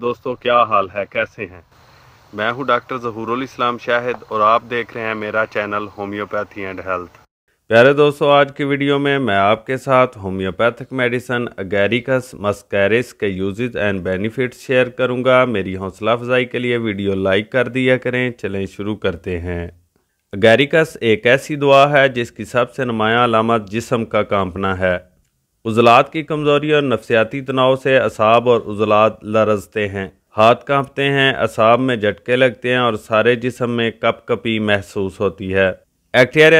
दोस्तों क्या हाल है कैसे हैं मैं हूं डॉक्टर जहूरुल इस्लाम शाहिद और आप देख रहे हैं मेरा चैनल होम्योपैथी एंड हेल्थ प्यारे दोस्तों आज की वीडियो में मैं आपके साथ होम्योपैथिक मेडिसन अगेरिकस मस्कैरिस के यूजेज एंड बेनिफिट्स शेयर करूंगा मेरी हौसला अफजाई के लिए वीडियो लाइक कर दिया करें चलें शुरू करते हैं अगेरिकस एक ऐसी दुआ है जिसकी सबसे नुमाया अलामत जिसम का कांपना है उजलात की कमज़ोरी और नफसियाती तनाव से असाब और उजलात लरजते हैं हाथ कांपते हैं असाब में झटके लगते हैं और सारे जिसम में कप कपी महसूस होती है एक्टियर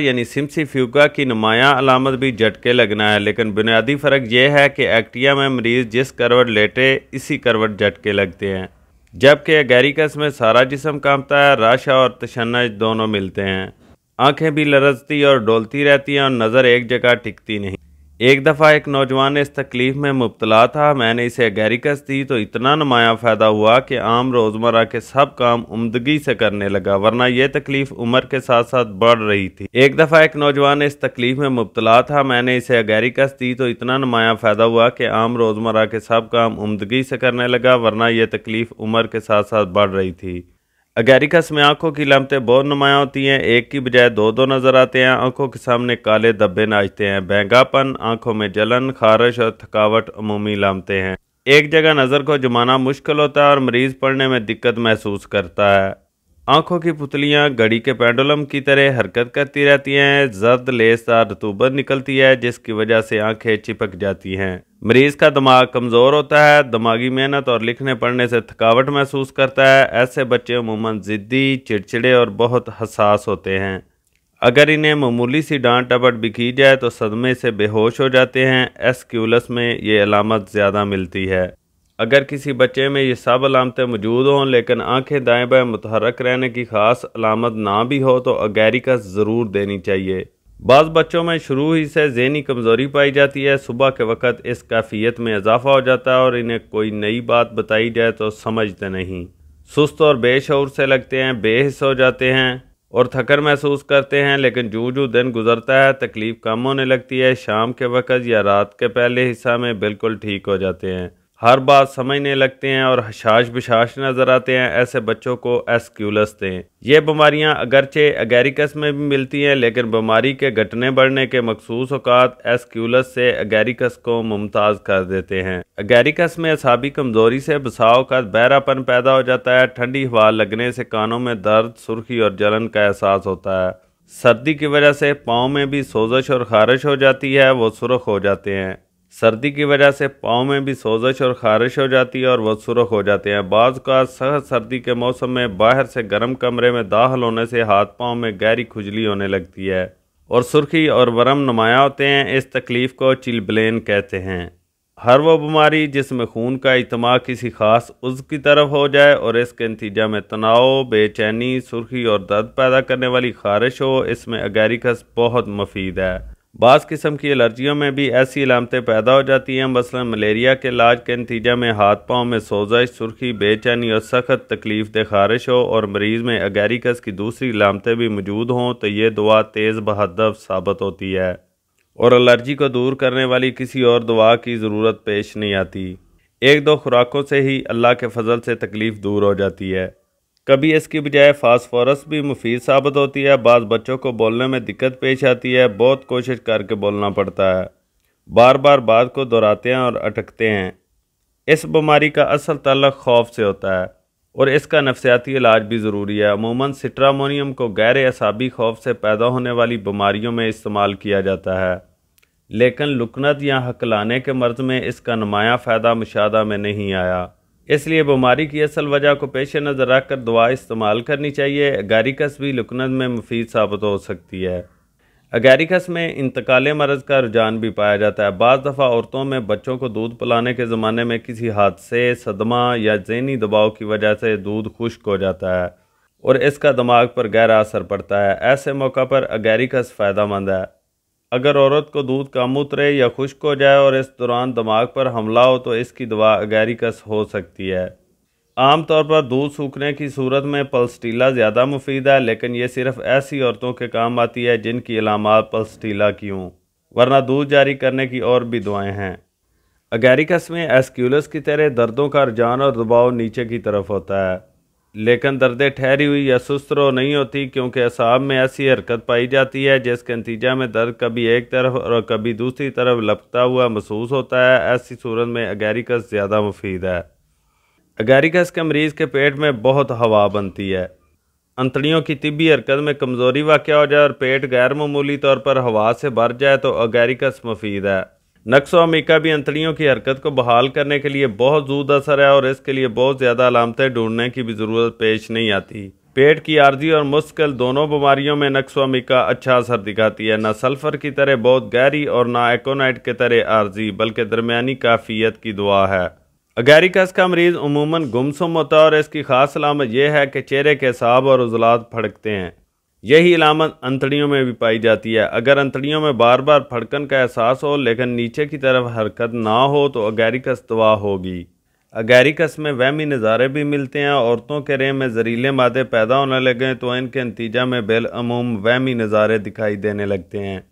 यानी सिमसी फ्यूका की नुमाया अलामत भी झटके लगना है लेकिन बुनियादी फ़र्क यह है कि एक्टिया में मरीज़ जिस करवट लेटे इसी करवट झटके लगते हैं जबकि गैरिकस में सारा जिसम कांपता है राशा और तशनज दोनों मिलते हैं आँखें भी लरजती और डोलती रहती हैं और नज़र एक जगह टिकती नहीं एक दफ़ा एक नौजवान इस तकलीफ़ में मुबतला था मैंने इसे गैरिकस दी तो इतना नुमाया फ़ायदा हुआ कि आम रोज़मर्रा के सब काम उमदगी से करने लगा वरना यह तकलीफ़ उम्र के साथ साथ बढ़ रही थी एक दफ़ा एक नौजवान इस तकलीफ़ में मुबतला था मैंने इसे गैरिकस दी तो इतना नुमाया फ़ायदा हुआ कि आम रोज़मर्रा के सब काम उमदगी से करने लगा वरना यह तकलीफ़ उम्र के साथ साथ बढ़ रही थी अगेरिकस में आंखों की लमतें बहुत नुमाया होती हैं एक की बजाय दो दो नज़र आते हैं आंखों के सामने काले धब्बे नाचते हैं बहंगापन आंखों में जलन खारश और थकावट अमूमी लामते हैं एक जगह नज़र को जमाना मुश्किल होता है और मरीज़ पढ़ने में दिक्कत महसूस करता है आंखों की पुतलियां घड़ी के पेंडुलम की तरह हरकत करती रहती हैं जर्द लेसदार रतूबत निकलती है जिसकी वजह से आंखें चिपक जाती हैं मरीज़ का दिमाग कमज़ोर होता है दिमागी मेहनत और लिखने पढ़ने से थकावट महसूस करता है ऐसे बच्चे अमूमन ज़िद्दी चिड़चिड़े और बहुत हसास होते हैं अगर इन्हें मामूली सी डांट टपट भी की जाए तो सदमे से बेहोश हो जाते हैं एसक्यूलस में ये अलामत ज़्यादा मिलती है अगर किसी बच्चे में ये सब अलामतें मौजूद हों लेकिन आंखें दाएं बाएं मुतहरक रहने की ख़ास अलामत ना भी हो तो अगैरिका ज़रूर देनी चाहिए बाज़ बच्चों में शुरू ही से जहनी कमज़ोरी पाई जाती है सुबह के वक़्त इस काफ़ियत में इजाफा हो जाता है और इन्हें कोई नई बात बताई जाए तो समझते नहीं सुस्त और बेशर से लगते हैं बेहस हो जाते हैं और थकर महसूस करते हैं लेकिन जो जो दिन गुजरता है तकलीफ़ कम होने लगती है शाम के वक़्त या रात के पहले हिस्सा में बिल्कुल ठीक हो जाते हैं हर बात समझने लगते हैं और हशाश बिशाश नज़र आते हैं ऐसे बच्चों को एस्क्यूलस दें ये बीमारियां अगरचे अगेरिकस में भी मिलती हैं लेकिन बीमारी के घटने बढ़ने के मखसूस अवकात एस्क्यूलस से अगेरिकस को मुमताज़ कर देते हैं अगेरिकस में असाबी कमज़ोरी से बसाव का बहरापन पैदा हो जाता है ठंडी हवा लगने से कानों में दर्द सुर्खी और जलन का एहसास होता है सर्दी की वजह से पाँव में भी सोजश और खारिश हो जाती है वो सुरख हो जाते हैं सर्दी की वजह से पाँव में भी सोजश और खारिश हो जाती है और वह सुरख हो जाते हैं बाज़ का सहज सर्दी के मौसम में बाहर से गर्म कमरे में दाखिल होने से हाथ पाँव में गहरी खुजली होने लगती है और सुर्खी और वरम नुमाया होते हैं इस तकलीफ़ को चिलब्लेन कहते हैं हर वो बीमारी जिसमें खून का इतम किसी खास उज की तरफ हो जाए और इसके नतीजा में तनाव बेचैनी सुर्खी और दर्द पैदा करने वाली खारिश हो इसमें अगैरिकस बहुत मफीद है बाज़ किस्म की एलर्जियों में भी ऐसी लामतें पैदा हो जाती हैं मसलन मलेरिया के इलाज के नतीजे में हाथ पाँव में सोजाइश सुर्खी बेचैनी और सख्त तकलीफ खारिश हो और मरीज़ में अगैरिकस की दूसरी लामतें भी मौजूद हों तो ये दुआ तेज़ बहदब साबित होती है और एलर्जी को दूर करने वाली किसी और दुआ की ज़रूरत पेश नहीं आती एक दो खुराकों से ही अल्लाह के फजल से तकलीफ़ दूर हो जाती है कभी इसकी बजाय फास्फोरस भी मुफीद साबित होती है बाज़ बच्चों को बोलने में दिक्कत पेश आती है बहुत कोशिश करके बोलना पड़ता है बार बार बात को दोहराते हैं और अटकते हैं इस बीमारी का असल तल्लक खौफ से होता है और इसका नफसियाती इलाज भी ज़रूरी है अमूमन सिट्रामोनियम को गैर असाबी खौफ से पैदा होने वाली बीमारियों में इस्तेमाल किया जाता है लेकिन लुकनत या हकलाने के मर्ज में इसका नुमाया फ़ायदा मुशादा में नहीं आया इसलिए बीमारी की असल वजह को पेश नज़र रख कर दवा इस्तेमाल करनी चाहिए अगारिकस भी लुकनत में मुफीद साबित हो सकती है अगैरिकस में इंतकाल मरज़ का रुझान भी पाया जाता है बज़ दफ़ा औरतों में बच्चों को दूध पिलाने के ज़माने में किसी हादसे सदमा या जहनी दबाव की वजह से दूध खुश्क हो जाता है और इसका दिमाग पर गहरा असर पड़ता है ऐसे मौका पर अगैरिकस फ़ायदा मंद है अगर औरत को दूध का उतरे या खुश्क हो जाए और इस दौरान दिमाग पर हमला हो तो इसकी दवा अगैरिकस हो सकती है आमतौर पर दूध सूखने की सूरत में पल्सटीला ज़्यादा मुफीद है लेकिन ये सिर्फ ऐसी औरतों के काम आती है जिनकी अलामत पल्सटीला की हों वरना दूध जारी करने की और भी दुआएं हैं अगैरिकस में एस्क्यूलस की तरह दर्दों का रुझान और दबाव नीचे की तरफ होता है लेकिन दर्दें ठहरी हुई या सुस्त नहीं होती क्योंकि असाब में ऐसी हरकत पाई जाती है जिसके नतीजा में दर्द कभी एक तरफ और कभी दूसरी तरफ लपकता हुआ महसूस होता है ऐसी सूरत में अगैरिकस ज़्यादा मुफीद है अगैरिकस के मरीज़ के पेट में बहुत हवा बनती है अंतड़ियों की तिबी हरकत में कमज़ोरी वाक़ हो जाए और पेट गैरमूली तौर पर हवा से भर जाए तो अगैरिकस मुफीद है नक्सो अमीका भी अंतड़ियों की हरकत को बहाल करने के लिए बहुत जूद असर है और इसके लिए बहुत ज़्यादा अलामतें ढूंढने की भी ज़रूरत पेश नहीं आती पेट की आर्जी और मुश्किल दोनों बीमारियों में नक्सो नक्सवामिका अच्छा असर दिखाती है ना सल्फर की तरह बहुत गहरी और ना एकोनाइट की तरह आर्जी बल्कि दरमियानी काफियत की दुआ है अगैरिकस का मरीज़ उमूमन गुमसुम होता है और इसकी खास अलामत यह है कि चेहरे के साब और उजलात फड़कते हैं यही अलामत अंतड़ियों में भी पाई जाती है अगर अंतड़ियों में बार बार फड़कन का एहसास हो लेकिन नीचे की तरफ हरकत ना हो तो अगैरिकस दवा होगी अगैरिकस में वहमी नज़ारे भी मिलते हैं औरतों के रेह में जहरीले मादे पैदा होने लगे तो इनके नतीजा में बेलअमूम वहमी नज़ारे दिखाई देने लगते हैं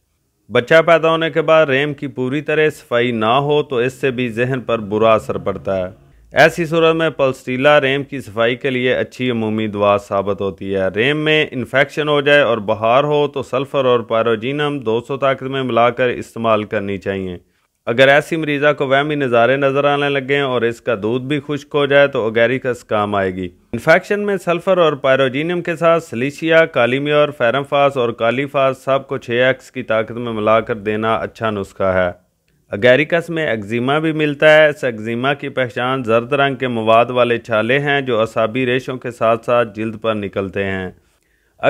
बच्चा पैदा होने के बाद रेम की पूरी तरह सफाई ना हो तो इससे भी जहन पर बुरा असर पड़ता है ऐसी सूरत में पलस्टीला रेम की सफाई के लिए अच्छी अमूमी दवा साबित होती है रेम में इन्फेक्शन हो जाए और बहार हो तो सल्फ़र और पायरोजीनम 200 ताकत में मिलाकर इस्तेमाल करनी चाहिए अगर ऐसी मरीज़ा को वहमी नज़ारे नज़र आने लगें और इसका दूध भी खुश्क हो जाए तो ओगेरिकस काम आएगी इन्फेक्शन में सल्फ़र और पायरोजीनियम के साथ सलीशिया कालीम्योर फेरमफास और कालीफास सब सबको एक्स की ताकत में मिलाकर देना अच्छा नुस्खा है अगेरिकस में एक्जिमा भी मिलता है इस एक्जिमा की पहचान जर्द रंग के मवाद वाले छाले हैं जो असाबी रेशों के साथ साथ जल्द पर निकलते हैं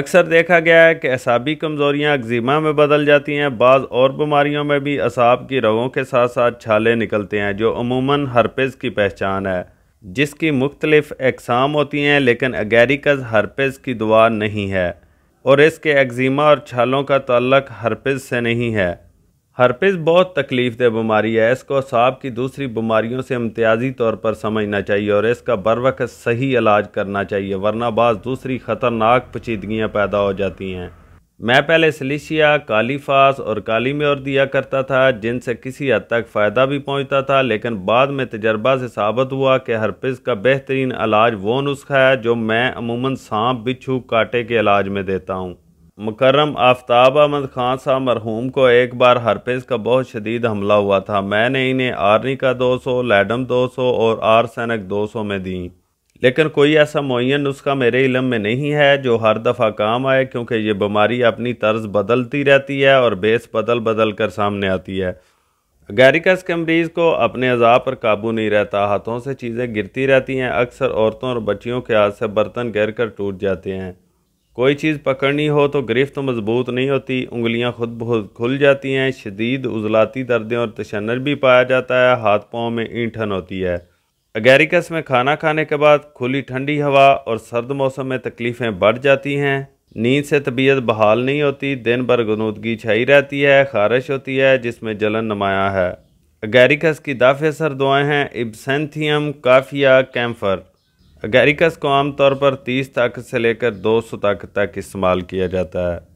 अक्सर देखा गया है कि असाबी कमज़ोरियाँ एक्जिमा में बदल जाती हैं बाज़ और बीमारियों में भी असाब की रगों के साथ साथ छाले निकलते हैं जो अमूमन हरपेज की पहचान है जिसकी मुख्तलिफ़ एकसाम होती हैं लेकिन अगेरिकस हरपेज की दुआ नहीं है और इसके एक्जिमा और छालों का तल्लक हरपेज से नहीं है हरपिज़ बहुत तकलीफ दह बीमारी है इसको साहब की दूसरी बीमारियों से इम्तियाजी तौर पर समझना चाहिए और इसका बर वक्त सही इलाज करना चाहिए वरना बाज़ दूसरी ख़तरनाक पचीदगियाँ पैदा हो जाती हैं मैं पहले सलिशिया कालीफास और काली में और दिया करता था जिनसे किसी हद तक फ़ायदा भी पहुँचता था लेकिन बाद में तजर्बा से साबित हुआ कि हरपिज़ का बेहतरीन इलाज वो नुस्खा है जो मैं अमूमन सांप बिच्छू काटे के इलाज में देता हूँ मुकर्रम आफ्ताब अहमद खान साहब मरहूम को एक बार हरपेज़ का बहुत शदीद हमला हुआ था मैंने इन्हें आर्नी दो 200, लैडम 200 और दो सौ में दी लेकिन कोई ऐसा मुन नुस्खा मेरे इलम में नहीं है जो हर दफ़ा काम आए क्योंकि ये बीमारी अपनी तर्ज बदलती रहती है और बेस बदल बदल कर सामने आती है गैरिकस के मरीज़ को अपने अज़ा पर काबू नहीं रहता हाथों से चीज़ें गिरती रहती हैं अक्सर औरतों और बच्चियों के हाथ से बर्तन गिर कर टूट जाते हैं कोई चीज़ पकड़नी हो तो गिरफ्त तो मजबूत नहीं होती उंगलियां खुद बहुत खुल जाती हैं शदीद उजलाती दर्दें और तशनर भी पाया जाता है हाथ पाँव में ईंठन होती है अगेरिकस में खाना खाने के बाद खुली ठंडी हवा और सर्द मौसम में तकलीफ़ें बढ़ जाती हैं नींद से तबीयत बहाल नहीं होती दिन भर गनूदगी छाई रहती है खारिश होती है जिसमें जलन नुमाया है अगैरिकस की दाफे असर दुआएँ हैं इबसेंथियम काफिया कैम्फर अगैरिकस को आमतौर पर 30 तक से लेकर 200 तक तक इस्तेमाल किया जाता है